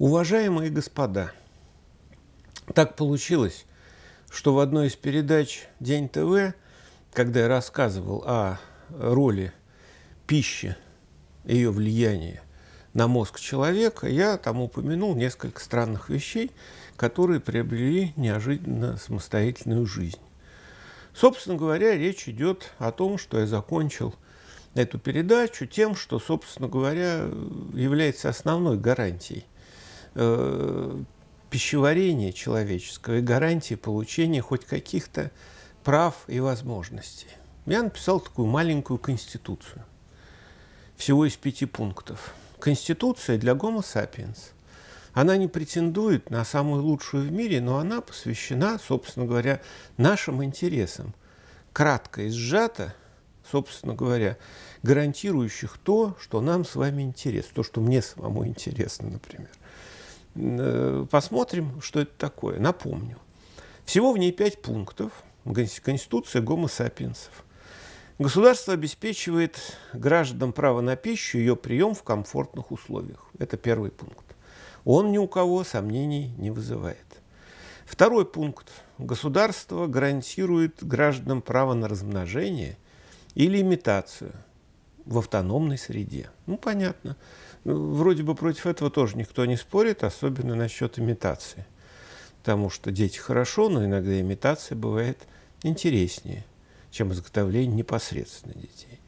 Уважаемые господа, так получилось, что в одной из передач «День ТВ», когда я рассказывал о роли пищи, ее влиянии на мозг человека, я там упомянул несколько странных вещей, которые приобрели неожиданно самостоятельную жизнь. Собственно говоря, речь идет о том, что я закончил эту передачу тем, что, собственно говоря, является основной гарантией э, пищеварения человеческого и гарантии получения хоть каких-то прав и возможностей. Я написал такую маленькую конституцию, всего из пяти пунктов. Конституция для гомо сапиенс. Она не претендует на самую лучшую в мире, но она посвящена, собственно говоря, нашим интересам. Кратко и сжато, собственно говоря, гарантирующих то, что нам с вами интересно, то, что мне самому интересно, например. Э, посмотрим, что это такое. Напомню. Всего в ней пять пунктов. Конституция гомо Государство обеспечивает гражданам право на пищу и ее прием в комфортных условиях. Это первый пункт. Он ни у кого сомнений не вызывает. Второй пункт. Государство гарантирует гражданам право на размножение или имитацию в автономной среде. Ну, понятно. Ну, вроде бы против этого тоже никто не спорит, особенно насчет имитации. Потому что дети хорошо, но иногда имитация бывает интереснее, чем изготовление непосредственно детей.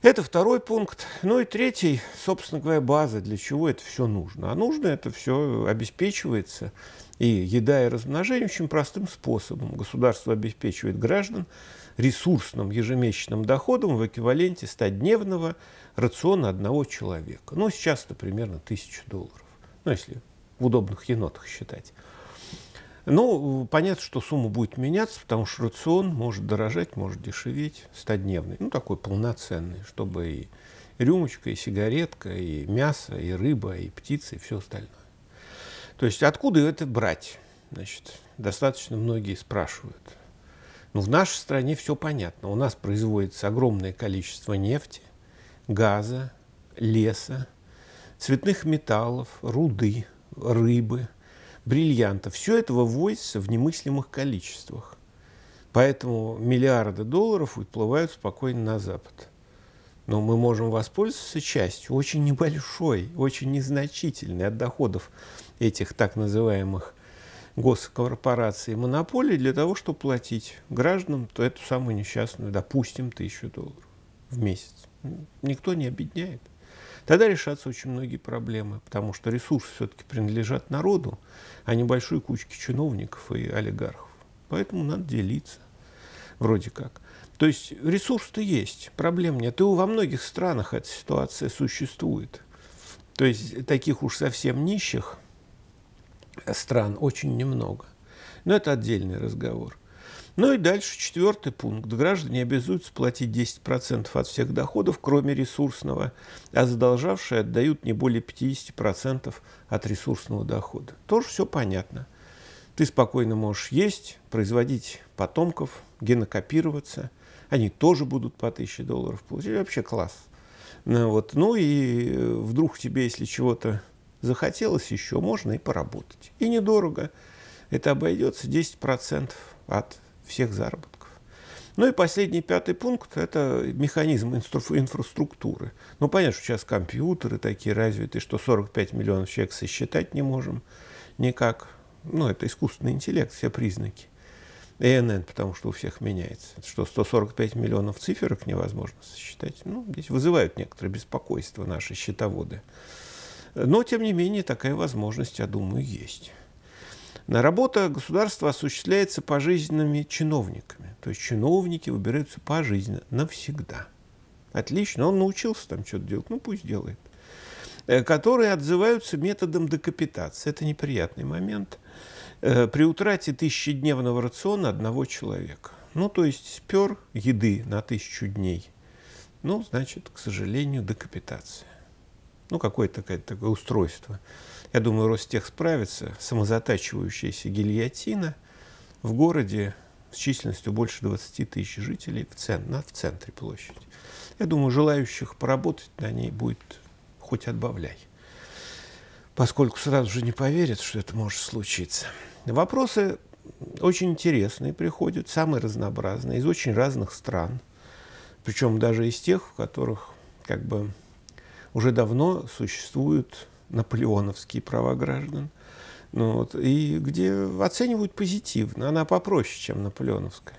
Это второй пункт. Ну и третий, собственно говоря, база, для чего это все нужно. А нужно это все обеспечивается и еда и размножение очень простым способом. Государство обеспечивает граждан ресурсным ежемесячным доходом в эквиваленте 100-дневного рациона одного человека. Ну, сейчас это примерно 1000 долларов. Ну, если в удобных енотах считать. Ну, понятно, что сумма будет меняться, потому что рацион может дорожать, может дешеветь, 100 Ну, такой полноценный, чтобы и рюмочка, и сигаретка, и мясо, и рыба, и птицы, и все остальное. То есть откуда это брать? Значит, достаточно многие спрашивают. Ну, в нашей стране все понятно. У нас производится огромное количество нефти, газа, леса, цветных металлов, руды, рыбы, бриллиантов. Все это вывозится в немыслимых количествах. Поэтому миллиарды долларов уплывают спокойно на Запад но мы можем воспользоваться частью, очень небольшой, очень незначительной от доходов этих так называемых госкорпораций монополий для того, чтобы платить гражданам то эту самую несчастную, допустим, тысячу долларов в месяц. Никто не обедняет. Тогда решатся очень многие проблемы, потому что ресурсы все-таки принадлежат народу, а не большой кучке чиновников и олигархов. Поэтому надо делиться вроде как. То есть ресурс-то есть, проблем нет. И во многих странах эта ситуация существует. То есть таких уж совсем нищих стран очень немного. Но это отдельный разговор. Ну и дальше четвертый пункт. Граждане обязуются платить 10% от всех доходов, кроме ресурсного, а задолжавшие отдают не более 50% от ресурсного дохода. Тоже все понятно. Ты спокойно можешь есть, производить потомков, генокопироваться, они тоже будут по 1000 долларов получать. Вообще класс. Ну, вот. ну и э, вдруг тебе, если чего-то захотелось еще, можно и поработать. И недорого. Это обойдется 10% от всех заработков. Ну и последний, пятый пункт – это механизм инфраструктуры. Ну, понятно, что сейчас компьютеры такие развиты, что 45 миллионов человек сосчитать не можем никак. Ну, это искусственный интеллект, все признаки. ЭНН, потому что у всех меняется. Что 145 миллионов циферок невозможно сосчитать. Ну, здесь вызывают некоторое беспокойство наши счетоводы. Но, тем не менее, такая возможность, я думаю, есть. На работа государства осуществляется пожизненными чиновниками. То есть чиновники выбираются пожизненно, навсегда. Отлично, он научился там что-то делать, ну пусть делает. Э, которые отзываются методом декапитации. Это неприятный момент. Э, при утрате тысячедневного рациона одного человека. Ну, то есть спер еды на тысячу дней. Ну, значит, к сожалению, декапитация. Ну, какое-то такое, такое устройство. Я думаю, Ростех справится. Самозатачивающаяся гильотина в городе с численностью больше 20 тысяч жителей в, цент на, в центре площади. Я думаю, желающих поработать на ней будет хоть отбавляй поскольку сразу же не поверят, что это может случиться. Вопросы очень интересные приходят, самые разнообразные, из очень разных стран. Причем даже из тех, в которых как бы уже давно существуют наполеоновские права граждан. Ну, вот, и где оценивают позитивно. Она попроще, чем наполеоновская.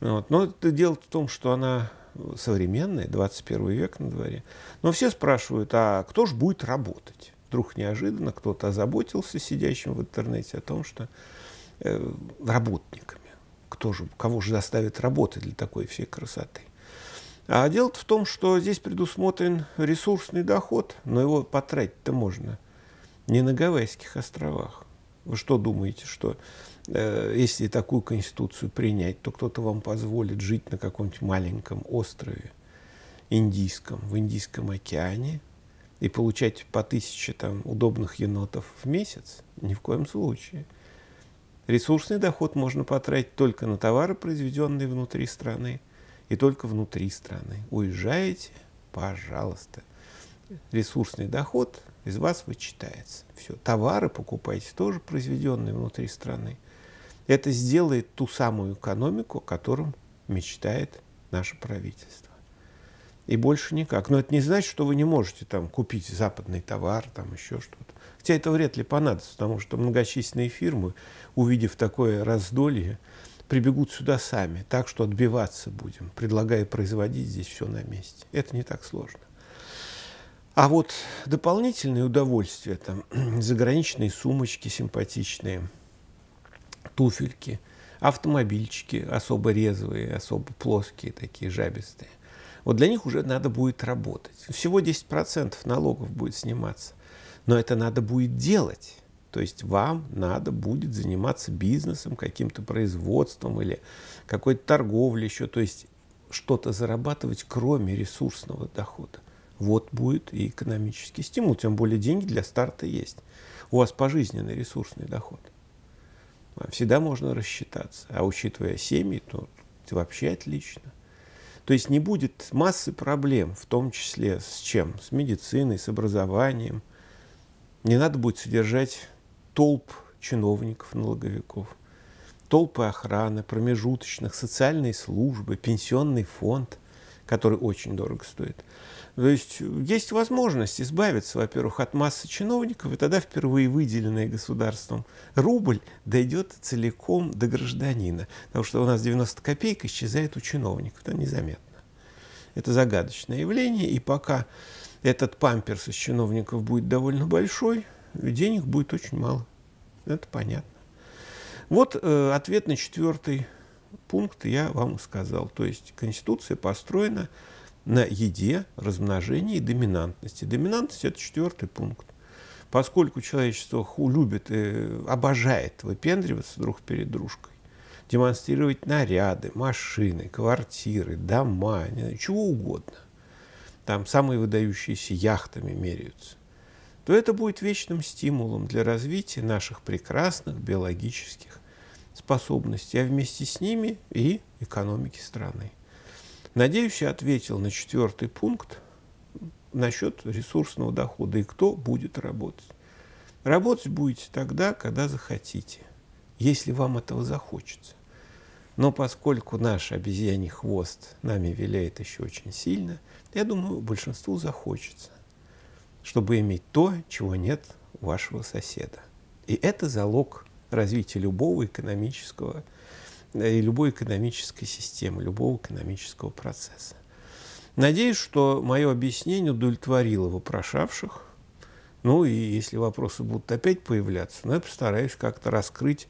Ну, вот, но это дело в том, что она современная, 21 век на дворе. Но все спрашивают, а кто же будет работать? вдруг неожиданно кто-то озаботился сидящим в интернете о том, что э, работниками. Кто же, кого же заставит работать для такой всей красоты? А дело в том, что здесь предусмотрен ресурсный доход, но его потратить-то можно не на Гавайских островах. Вы что думаете, что э, если такую конституцию принять, то кто-то вам позволит жить на каком-нибудь маленьком острове индийском, в Индийском океане – и получать по тысяче там удобных енотов в месяц ни в коем случае. Ресурсный доход можно потратить только на товары, произведенные внутри страны, и только внутри страны. Уезжаете, пожалуйста. Ресурсный доход из вас вычитается. Все. Товары покупайте тоже, произведенные внутри страны. Это сделает ту самую экономику, о котором мечтает наше правительство. И больше никак. Но это не значит, что вы не можете там купить западный товар, там еще что-то. Хотя это вряд ли понадобится, потому что многочисленные фирмы, увидев такое раздолье, прибегут сюда сами, так что отбиваться будем, предлагая производить здесь все на месте. Это не так сложно. А вот дополнительные удовольствия, там, заграничные сумочки симпатичные, туфельки, автомобильчики особо резвые, особо плоские, такие жабистые – вот для них уже надо будет работать. Всего 10% налогов будет сниматься. Но это надо будет делать. То есть вам надо будет заниматься бизнесом, каким-то производством или какой-то торговлей еще. То есть что-то зарабатывать, кроме ресурсного дохода. Вот будет и экономический стимул. Тем более деньги для старта есть. У вас пожизненный ресурсный доход. Всегда можно рассчитаться. А учитывая семьи, то вообще отлично. То есть не будет массы проблем, в том числе с чем? С медициной, с образованием. Не надо будет содержать толп чиновников, налоговиков, толпы охраны, промежуточных, социальные службы, пенсионный фонд, который очень дорого стоит. То есть есть возможность избавиться, во-первых, от массы чиновников, и тогда впервые выделенный государством рубль дойдет целиком до гражданина. Потому что у нас 90 копеек исчезает у чиновников, это незаметно. Это загадочное явление, и пока этот памперс из чиновников будет довольно большой, денег будет очень мало. Это понятно. Вот э, ответ на четвертый пункт я вам сказал. То есть Конституция построена на еде, размножении и доминантности. Доминантность – это четвертый пункт. Поскольку человечество ху любит и обожает выпендриваться друг перед дружкой, демонстрировать наряды, машины, квартиры, дома, чего угодно, там самые выдающиеся яхтами меряются, то это будет вечным стимулом для развития наших прекрасных биологических способностей, а вместе с ними и экономики страны. Надеюсь, я ответил на четвертый пункт насчет ресурсного дохода и кто будет работать. Работать будете тогда, когда захотите, если вам этого захочется. Но поскольку наш обезьяний хвост нами виляет еще очень сильно, я думаю, большинству захочется, чтобы иметь то, чего нет у вашего соседа. И это залог развития любого экономического Э, и любой экономической системы, любого экономического процесса. Надеюсь, что мое объяснение удовлетворило вопрошавших. Ну и если вопросы будут опять появляться, ну, я постараюсь как-то раскрыть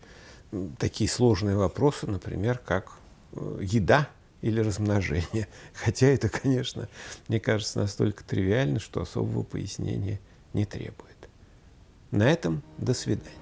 такие сложные вопросы, например, как э, еда или размножение. Хотя это, конечно, мне кажется, настолько тривиально, что особого пояснения не требует. На этом до свидания.